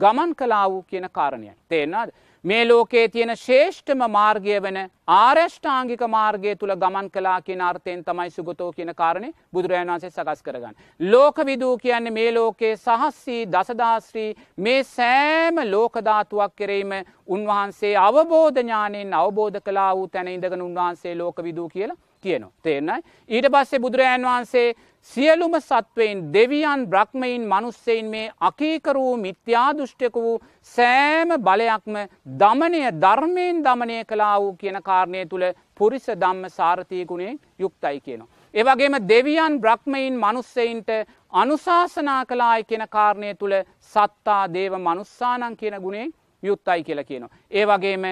ගමන් කලා වූ කියන කාරණය. තේෙන්න්නද. මේ ලෝකයේ තියෙන ශේෂ්ඨම මාර්ගය වෙන ආරෂ්ඨාංගික මාර්ගය තුළ ගමන් කලා කියන අර්ථයෙන් තමයි සුගතෝ කියන කාරණය බුදුරජාන් වන්සේ සකස් කරගන්න. ලෝක විදූ කියන්නේ මේ ලෝකයේ සහස්සී දසදාශ්‍රී මේ සෑම ලෝකධාතුවක් කෙරීම උන්වහන්සේ අවබෝධඥානයෙන් අවබෝධ කලා වූ තැන ඉඳගෙන උන්වහන්සේ ලෝක විදූ කියලා කියනවා. තේරනයි. ඊට පස්සේ බුදුරජාන් වහන්සේ සියලුම සත්වයෙන් දෙවියන් බ්‍රහ්මයින් මනුස්සයින් මේ අකීකරූ මිත්‍යාදුෘෂ්ටක වූ සෑම බලයක්ම දමනය ධර්මයෙන් දමනය කලා වූ කියන කාරණය තුළ පුරිස දම්ම සාරථයකුණේ යුක්තයි කියනවා. ඒවගේම දෙවියන් බ්‍රහ්මයින් මනුස්සයින්ට අනුශාසනා කලායි කියන කාරණය තුළ සත්තා දේව මනුස්සානන් කියන ගුණේ යුත්තයි කියලා කියනවා. ඒ වගේම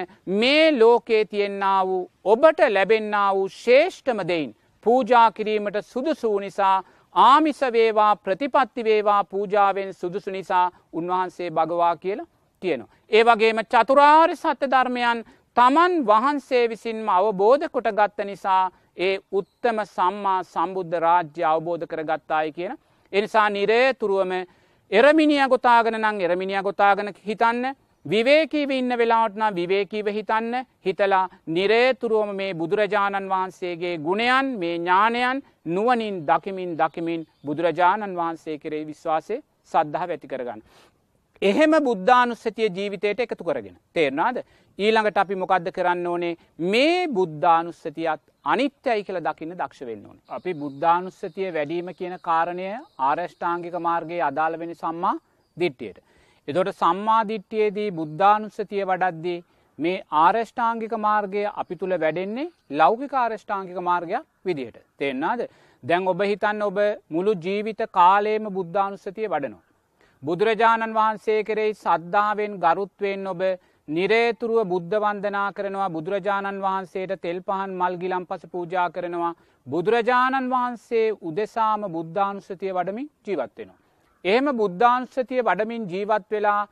මේ ලෝකයේ තියෙන්න වූ ඔබට ලැබෙන්න වූ ශේෂ්ඨම දෙයින් පූජා කිරීමට සුදුසූ නිසා ආමිසවේවා ප්‍රතිපත්තිවේවා පූජාවෙන් සුදුසු නිසා උන්වහන්සේ භගවා කියලා කියනවා. ඒ වගේම චතුරාර් සත්‍ය ධර්මයන් තමන් වහන්සේ විසින්ම අවබෝධ කොට ගත්ත නිසා ඒ උත්තම සම්මා සම්බුද්ධ රාජ්‍ය අවබෝධ කරගත්තායි කියන. එනිසා නිරේතුරුවම එරමිනිිය ගොතාගෙන නං එරමිනිිය ගොතාගෙන හිතන්න විවේකීව ඉන්න වෙලාවටන විවේකීව හිතන්න හිතලා නිරේතුරුවම මේ බුදුරජාණන් වහන්සේගේ ගුණයන් මේ ඥානයන් නුවනින් දකිමින් දකිමින් බුදුරජාණන් වහන්සේ කරේ විශ්වාසය සද්ධහ වැති කරගන්න. එහෙම බුද්ධානුස්සතිය ජීවිතයට එකතු කරගෙන. තේරනාද ඊළඟට අපි මොකක්ද කරන්න ඕනේ මේ බුද්ධානුස්සතියත් අනිත්‍යයි කියල දකින්න දක්ෂ වෙන්න ඕන. අපි බුද්ධානුස්සතිය වැඩීම කියන කාරණය ආරෂ්ඨාංගික මාර්ගයේ අදාළ වෙන සම්මා දිට්ටියට. එදොට සම්මාධිට්්‍යයේදී බුද්ධානුස්සතිය වඩද්දී මේ ආරෂ්ඨාංගික මාර්ගය අපි තුළ වැඩෙන්නේ ලෞකික ආරෂ්ඨාංගික මාර්ගයක් විදිහට තෙන්නාද දැන් ඔබ හිතන්න ඔබ මුළු ජීවිත කාලේම බුද්ධානුස්සතිය වඩනවා. බුදුරජාණන් වහන්සේ කෙරෙයි සද්ධාවෙන් ගරුත්වයෙන් ඔබ නිරේතුරුව බුද්ධ වන්දනා කරනවා බුදුරජාණන් වහන්සේට තෙල් පහන් මල්ගිලම් පස පූජා කරනවා බුදුරජාණන් වහන්සේ උදෙසාම බුද්ධානුස්සතිය වඩමින් ජීවත්වෙනවා. එහෙම බුද්ධාංශතිය වඩමින් ජීවත් වෙලා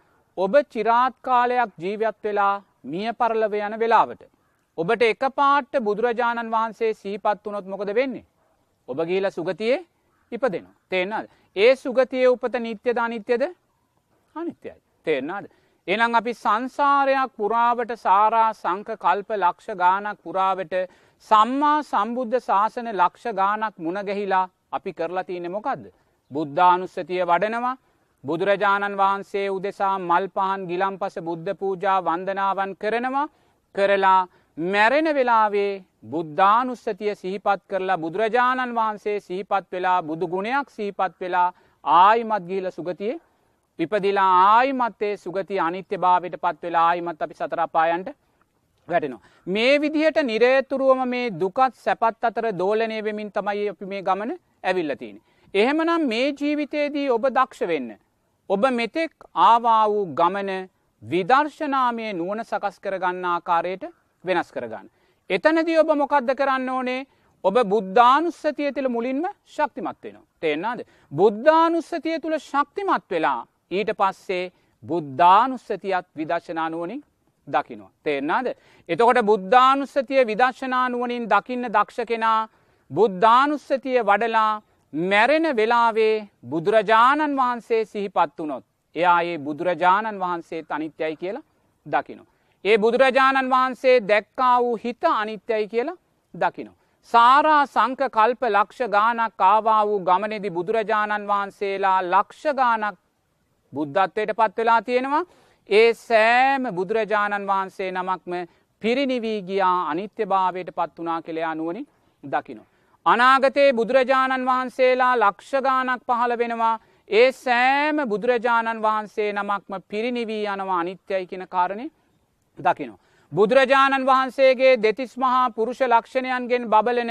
ඔබ චිරාත්කාලයක් ජීවත් වෙලා මිය පරලව යන වෙලාවට. ඔබට එක පාට්ට බුදුරජාණන් වහන්සේ සීපත් වනොත් මොකද වෙන්නේ. ඔබ ගීල සුගතියේ ඉප දෙනවා. තේෙන්න්නද. ඒ සුගතිය උපත නිත්‍යදා නිත්‍යද අනිත්‍යයි. තේෙන්න්නද. එනම් අපි සංසාරයක් පුරාවට සාරා සංක කල්ප ලක්ෂ ගානක් පුරාවට සම්මා සම්බුද්ධ ශාසන ලක්ෂ ගානක් මුණගැහිලා අපි කරලා තියනෙ මොකක්ද. බුද්ධානුස්සතිය වඩනවා බුදුරජාණන් වහන්සේ උදෙසා මල් පහන් ගිලම්පස බුද්ධ පූජා වන්දනාවන් කරනවා කරලා මැරෙන වෙලාවේ බුද්ධානුස්සතිය සිහිපත් කරලා බුදුරජාණන් වහන්සේ සිහිපත් වෙලා බුදුගුණයක් සිහිපත් වෙලා ආයිමත් ගිහිල සුගතියේ ඉපදිලා ආයිමත්තේ සුගති අනිත්‍ය භාවිට පත් වෙලා ආයිමත් අපි සතරපායන්ට වැටෙනවා. මේ විදිහට නිරේතුරුවම මේ දුකත් සැපත් අතර දෝලනය වෙමින් තමයි අපි මේ ගමන ඇවිල්ලතින. එහෙමනම් මේ ජීවිතයේදී ඔබ දක්ෂ වෙන්න. ඔබ මෙතෙක් ආවා වූ ගමන විදර්ශනාමය නුවන සකස් කරගන්න ආකාරයට වෙනස් කරගන්න. එතනදී ඔබ මොකක්ද කරන්න ඕනේ ඔබ බුද්ධානුස්සතිය තුළ මුලින්ම ශක්තිමත් වෙනවා. තේෙන්න්නාද. බුද්ධානුස්සතිය තුළ ශක්තිමත් වෙලා ඊට පස්සේ බුද්ධානුස්සතියත් විදශනානුවනින් දකිනවා. තේෙන්න්නාද. එතකොට බුද්ධානුස්සතිය විදශනානුවනින් දකින්න දක්ෂ කෙනා බුද්ධානුස්සතිය වඩලා මැරෙන වෙලාවේ බුදුරජාණන් වහන්සේ සිහිපත් වනොත්. එයා ඒ බුදුරජාණන් වහන්සේ අනිත්‍යයි කියලා දකිනු. ඒ බුදුරජාණන් වහන්සේ දැක්කා වූ හිත අනිත්‍යයි කියලා දකිනු. සාරා සංක කල්ප ලක්ෂ ගානක් ආවා වූ ගමනෙදි බුදුරජාණන් වහන්සේලා ලක්ෂ ගානක් බුද්ධත්වයට පත්වෙලා තියෙනවා. ඒ සෑම බුදුරජාණන් වහන්සේ නමක්ම පිරිනිිවීගියා අනිත්‍ය භාවයට පත් වනා කෙළයා නුවනින් දකිනවා. අනාගතයේ බුදුරජාණන් වහන්සේලා ලක්ෂගානක් පහළ වෙනවා ඒ සෑම බුදුරජාණන් වහන්සේ නමක්ම පිරිනිවී යනවා අනිත්‍යයි කියන කාරණය දකිනවා. බුදුරජාණන් වහන්සේගේ දෙතිස් මහා පුරුෂ ලක්ෂණයන්ගෙන් බබලන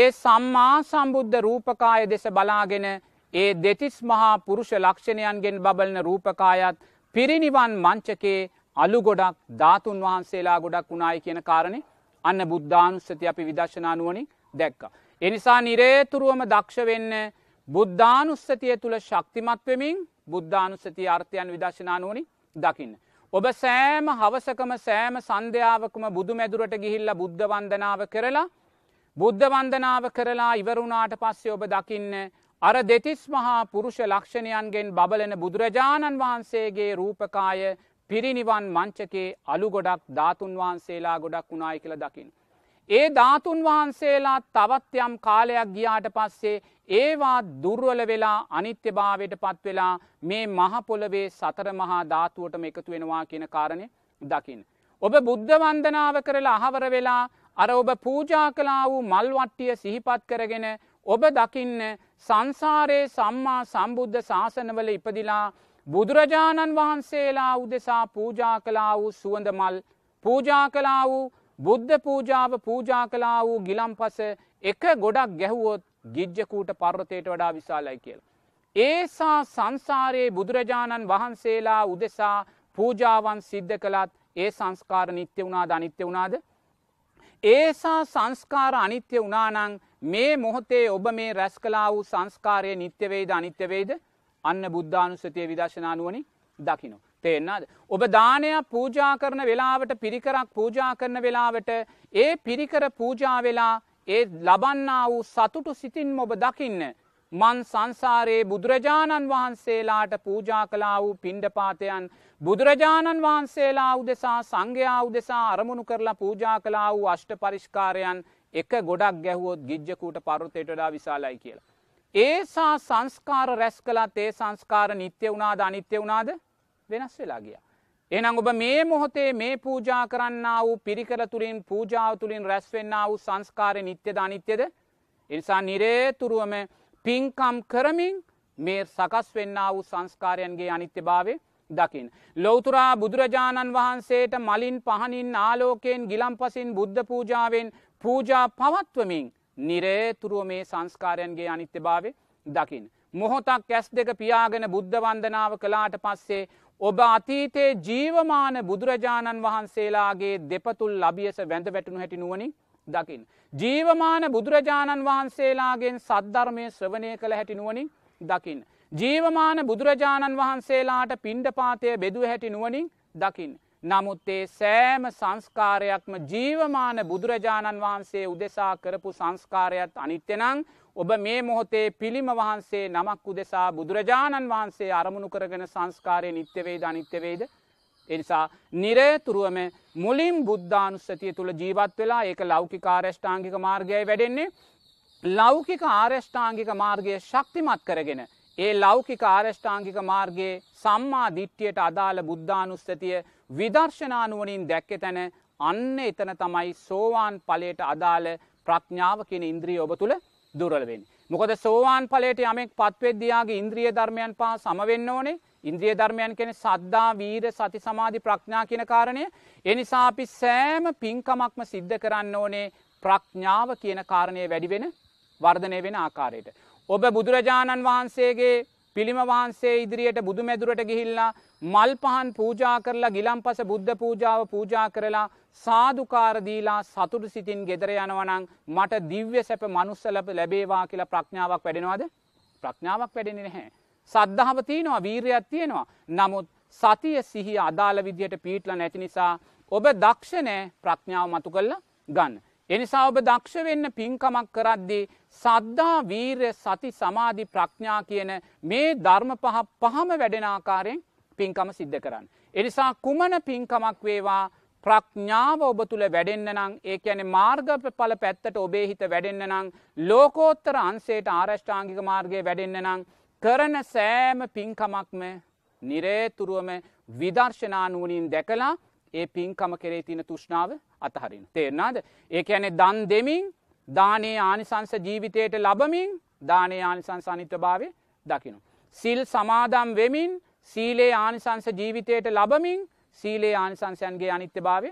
ඒ සම්මා සම්බුද්ධ රූපකාය දෙස බලාගෙන ඒ දෙතිස් මහා පුරුෂ ලක්ෂණයන්ගෙන් බබලන රූපකායත් පිරිනිවන් මංචකේ අලු ගොඩක් ධාතුන් වහන්සේලා ගොඩක් වුණයි කියන කාරණය අන්න බුද්ධානුස්සති අපි විදශනානුවනින් දැක්කා. එනිසා නිරේතුරුවම දක්ෂ වෙන්න බුද්ධානුස්සතිය තුළ ශක්තිමත්වමින් බුද්ධානුස්සති අර්ථයන් විදශනානුවනි දකින්න. ඔබ සෑම හවසකම සෑම සන්ධ්‍යාවකම බුදු මැදුරට ගිහිල්ල බුද්ධ වන්දනාව කරලා බුද්ධ වන්දනාව කරලා ඉවරුණාට පස්සේ ඔබ දකින්න අර දෙතිස් මහා පුරුෂ ලක්ෂණයන්ගෙන් බබලන බුදුරජාණන් වහන්සේගේ රූපකාය පිරිනිවන් මංචකේ අලු ගොඩක් ධාතුන් වහන්සේලා ගොඩක් වුණනායි කියල දකින්න. ඒ ධාතුන් වහන්සේලා තවත් යම් කාලයක් ගියාට පස්සේ ඒවා දුර්වල වෙලා අනිත්‍යභාවයට පත්වෙලා මේ මහපොළවේ සතර මහා ධාතුවටම එකතු වෙනවා කියන කාරණය දකිින්. ඔබ බුද්ධ වන්දනාව කරලා අහවර වෙලා අර ඔබ පූජා කලා වූ මල්වට්ටිය සිහිපත් කරගෙන ඔබ දකින්න සංසාරයේ සම්මා සම්බුද්ධ ශාසනවල ඉපදිලා බුදුරජාණන් වහන්සේලා උදෙසා පූජා කලා වූ සුවඳ මල් පූජා කලා වූ බුද්ධ පූජාව පූජා කලා වූ ගිලම්පස එක ගොඩක් ගැහුවොත් ගිජ්ජකූට පර්වතයට වඩා විශාලයි කියල. ඒසා සංසාරයේ බුදුරජාණන් වහන්සේලා උදෙසා පූජාවන් සිද්ධ කළත් ඒ සංස්කාර නිත්‍ය වුණාද අනිත්‍ය වුණාද. ඒසා සංස්කාර අනිත්‍ය වනානං මේ මොහොතේ ඔබ මේ රැස් කලා වූ සංස්කාරය නිත්‍යවේද අනිත්‍යවේද අන්න බුද්ධානුස්සතිය විදශනානුවනි දකිනවා. තේෙන්න්නද. ඔබ දානයක් පූජා කරන වෙලාවට පිරිකරක් පූජා කරන වෙලාවට ඒ පිරිකර පූජා වෙලා ඒ ලබන්නා වූ සතුටු සිතින් ඔබ දකින්න. මන් සංසාරයේ බුදුරජාණන් වහන්සේලාට පූජා කලා වූ පිණ්ඩපාතයන් බුදුරජාණන් වහන්සේලා උදෙසා සංඝයා උදෙසා අරමුණු කරලා පූජා කලා වූ අෂ්ට පරිෂ්කාරයන් එක ගොඩක් ගැහුවොත් ගිජ්ජකූට පරුතෙටඩා විශාලයි කියලා. ඒසා සංස්කාර රැස් කලා තේ සංස්කාර නිත්‍ය වුණාද අනිත්‍ය වුණාද වෙනස් වෙලා ගිය. එනම් ඔබ මේ මොහොතේ මේ පූජා කරන්න වූ පිරිකර තුළින් පූජාව තුළින් රැස්වෙන්න වූ සංස්කාරය නිත්‍ය ධනිත්‍යද එනිසා නිරේතුරුවම පින්කම් කරමින් මේ සකස් වෙන්න වූ සංස්කාරයන්ගේ අනිත්‍ය භාවය දකිින්. ලොවතුරා බුදුරජාණන් වහන්සේට මලින් පහනින් ආලෝකයෙන් ගිලම්පසින් බුද්ධ පූජාවෙන් පූජා පවත්වමින් නිරේතුරුව මේ සංස්කාරයන්ගේ අනිත්‍ය භාවය දකිින්. මොහොතක් ඇස් දෙක පියාගෙන බුද්ධ වන්දනාව කලාට පස්සේ ඔබ අතීතයේ ජීවමාන බුදුරජාණන් වහන්සේලාගේ දෙපතුල් ලබියස වැඳ වැටනු හැටි නුවනින් දකිින්. ජීවමාන බුදුරජාණන් වහන්සේලාගෙන් සද්ධර්මය ශ්‍රවණය කළ හැටි නුවනින් දකිින්. ජීවමාන බුදුරජාණන් වහන්සේලාට පින්ඩ පාතය බෙදුව හැටි නුවනින් දකිින්. නමුත් ඒ සෑම සංස්කාරයක්ම ජීවමාන බුදුරජාණන් වහන්සේ උදෙසා කරපු සංස්කාරයත් අනිත්‍යනං ඔබ මේ මොහොතේ පිළිම වහන්සේ නමක් උදෙසා බුදුරජාණන් වහන්සේ අරමුණු කරගෙන සංස්කාරය නිත්‍යවේද අනිත්‍යවේද. එනිසා නිරේතුරුවම මුලින් බුද්ධානුස්සතිය තුළ ජීවත් වෙලා ඒක ලෞකික ආරෂ්ඨාංගික මාර්ගය වැඩෙන්නේ. ලෞකික ආරෂ්ඨාංගික මාර්ගය ශක්තිමත් කරගෙන. ඒ ලෞකික ආරෂ්ඨාංගික මාර්ගයේ සම්මා දිට්්‍යයට අදාළ බුද්ධානුස්සතිය විදර්ශනානුවනින් දැක්කෙ තැන අන්න එතන තමයි සෝවාන් පලයට අදාළ ප්‍රඥාව කියෙන ඉන්ද්‍රී ඔබ තුළ දුර්වල වෙන්නේ. මොකද සෝවාන් ඵලයට යමෙක් පත්වෙද්දියාගේ ඉන්ද්‍රිය ධර්මයන් පහ සමවෙන්න ඕනේ. ඉන්ද්‍රිය ධර්මයන් කියන්නේ සද්දා, වීර, සති, සමාධි, ප්‍රඥා කියන කාරණය. ඒ නිසා අපි සෑම පින්කමක්ම සිද්ධ කරන්න ඕනේ ප්‍රඥාව කියන කාරණය වැඩි වෙන වර්ධනය වෙන ආකාරයට. ඔබ බුදුරජාණන් වහන්සේගේ පිළිම වහන්සේ ඉදිරියට බුදුමැදුරට ගිහිල්ලා මල් පහන් පූජා කරලා ගිලම්පස බුද්ධ පූජාව පූජා කරලා සාදුකාරදීලා සතුටු සිතින් ගෙදර යනවනං මට දිව්‍ය සැප මනුස්සලප ලැබේවා කියලා ප්‍රඥාවක් වැඩෙනවාද ප්‍රඥාවක් වැඩෙන නැහැ. සද්ධාව තියෙනවා වීරයක් තියෙනවා. නමුත් සතිය සිහි අදාළ විදියට පීට්ල නැති නිසා ඔබ දක්ෂණය ප්‍රඥාව මතු කල්ලා ගන්න. එනිසා ඔබ දක්ෂ වෙන්න පින්කමක් කරද්දී සද්ධා වීරය සති සමාධි ප්‍රඥා කියන මේ ධර්ම පහ පහම වැඩෙනාකාරයෙන් පින්කම සිද්ධ කරන්න. එනිසා කුමන පින්කමක් වේවා ප්‍රඥාව ඔබ තුළ වැඩෙන්න්න නං ඒ ඇන මාර්ගප පල පැත්තට ඔබේ හිත වැඩෙන්න්න නං ලෝකෝත්තර අන්සේට ආරෂ්ඨාංගික මාර්ගය වැඩෙන්න්න නං කරන සෑම පින්කමක්ම නිරේතුරුවම විදර්ශනානුවනින් දැකලා ඒ පින්කම කෙරේ තින තුෂ්නාව අතහරින. තේරනාද ඒක ඇනෙ දන් දෙමින් දානේ ආනිසංස ජීවිතයට ලබමින් දානේ ආනිසංස අනිත්‍යභාවය දකිනු. සිල් සමාදම් වෙමින් සීලේ ආනිසංස ජීවිතයට ලබමින් සීලේ ආනිසංසයන්ගේ අනිත්‍යභාවය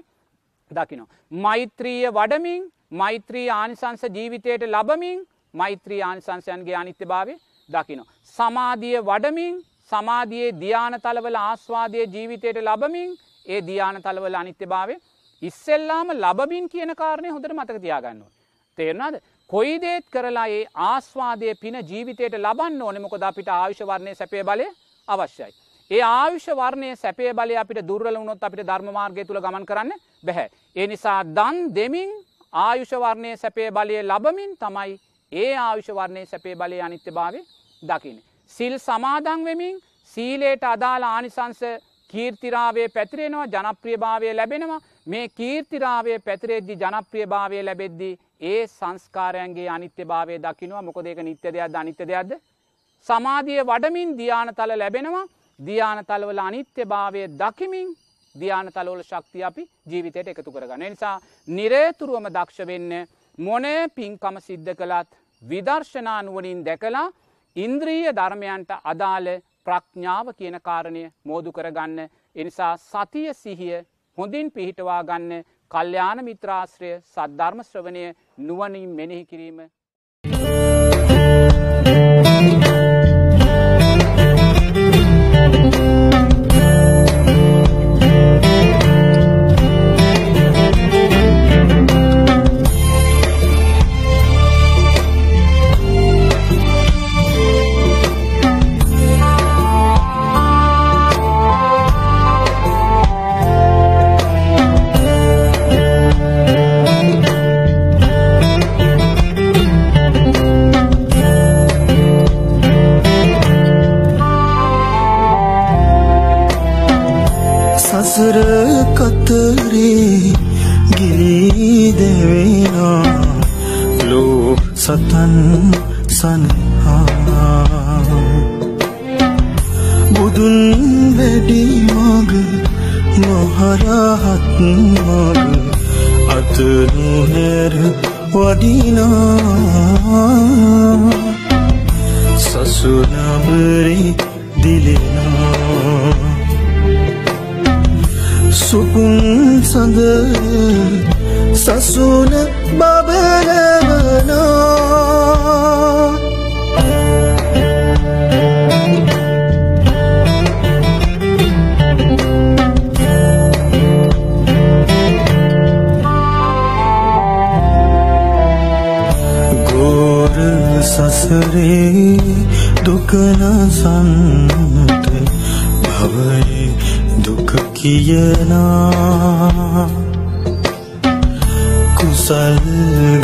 දකිනු. මෛත්‍රීය වඩමින් මෛත්‍රී ආනිසංස ජීවිතයට ලබමින් මෛත්‍රී ආනිසංසයන්ගේ අනිත්‍යභාවය දකිනු. සමාධිය වඩමින් සමාධයේ ධ්‍යාන තලවල ආස්වාදය ජීවිතයට ලබමින් ඒ ධ්‍යාන තලවල අනිත්‍යභාවය ඉස්සෙල්ලාම ලබමින් කියන කාරණය හොඳට මතක තියාගන්නවා. තේරනාද කොයිදේත් කරලා ඒ ආස්වාදය පින ජීවිතයට ලබන්න ඕනෙමකොද අපිට ආවිශවරණය සැපේ බලය අවශ්‍යයි. ඒ ආවිශ වර්ණය සැපේ බල අපිට දුර්ල වුණොත් අපිට ධර්මමාර්ගය තුළ ගමන් කරන්න බැහැ. ඒ නිසා දන් දෙමින් ආයුෂවර්ණය සැපේ බලය ලබමින් තමයි ඒ ආවිශවරණය සැපේ බලය අනිත්‍ය භාවය දකින. සිල් සමාදං වෙමින් සීලයට අදාළ ආනිසංස කීර්තිරාවේ පැතිරෙනවා ජනප්‍රියභාවය ලැබෙනවා මේ කීර්තිරාවය පැතිරෙද්දි ජනප්‍රියභාවය ලැබෙද්දි ඒ සංස්කාරයන්ගේ අනිත්‍යභාවය දකිනවා මොකද ඒක නිත්‍ය දෙයක්ද අනිත්‍ය දෙයක්ද සමාධිය වඩමින් ධානතල ලැබෙනවා ධානතලවල අනිත්‍යභාවය දකිමින් ධානතලවල ශක්තිය අපි ජීවිතයට එකතු කරගන්න නිසා නිරේතුරුවම දක්ෂ වෙන්න මොනේ පින්කම සිද්ධ කළත් විදර්ශනානුවනින් දැකලා ඉන්ද්‍රීය ධර්මයන්ට අදාළ ප්‍රඥාව කියන කාරණය මෝදු කරගන්න එනිසා සතිය සිහිය හොඳින් පිහිටවා ගන්න කල්්‍යයාන මිත්‍රාශ්‍රය සද්ධර්ම ශ්‍රවණය නුවනින් මෙනෙහි කිරීම දිලිනා සසුනබරි දිලිනා සුකුම් සඳ සසුන බබලවනා සසරේ දුකනසන්ත භවයේ දුක කියනා කුසල්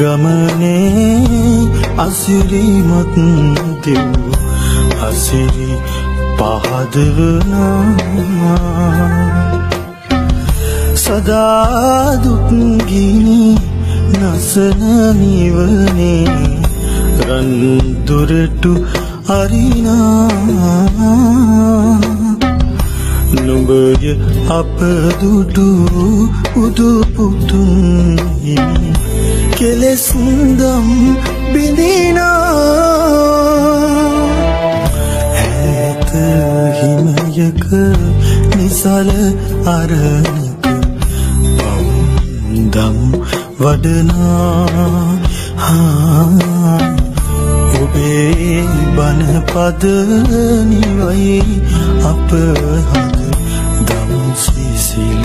ගමනේ අසිරිමත් දෙව් අසිරි පහදවනා සදා දුක්ගිනි නසන නිවනේ රන්දුරටු අරිනා නුඹය අපදුඩු උදුපුතුන්හි කෙලෙසුන්දම් බිඳිනා ඇත හිමයක නිසල අරණක පවුදම් වඩනා හා අපේ බනපද නිවයි අප හඳ දම් සිසිල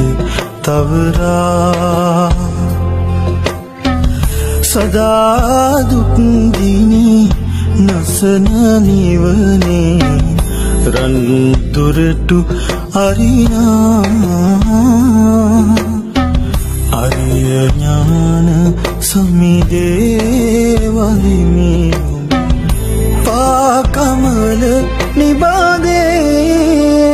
තවරා සදා දුක්දිනි නසන නිවනේ රන්තුරටු අරියා අරිය ඥාන සමිදේ වදිමේ कमल निभा दे